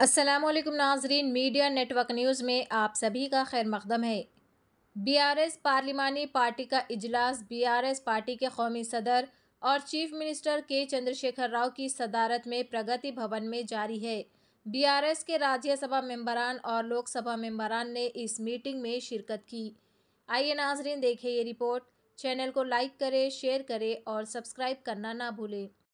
असलम नाजरीन media network news में आप सभी का खैर मकदम है बीआरएस पार्लिमानी पार्टी का इजलास बीआरएस पार्टी के कौमी सदर और चीफ मिनिस्टर के चंद्रशेखर राव की सदारत में प्रगति भवन में जारी है बीआरएस के राज्यसभा मेम्बरान और लोकसभा मेम्बरान ने इस मीटिंग में शिरकत की आइए नाजरीन देखें ये रिपोर्ट चैनल को लाइक करें शेयर करें और सब्सक्राइब करना ना भूलें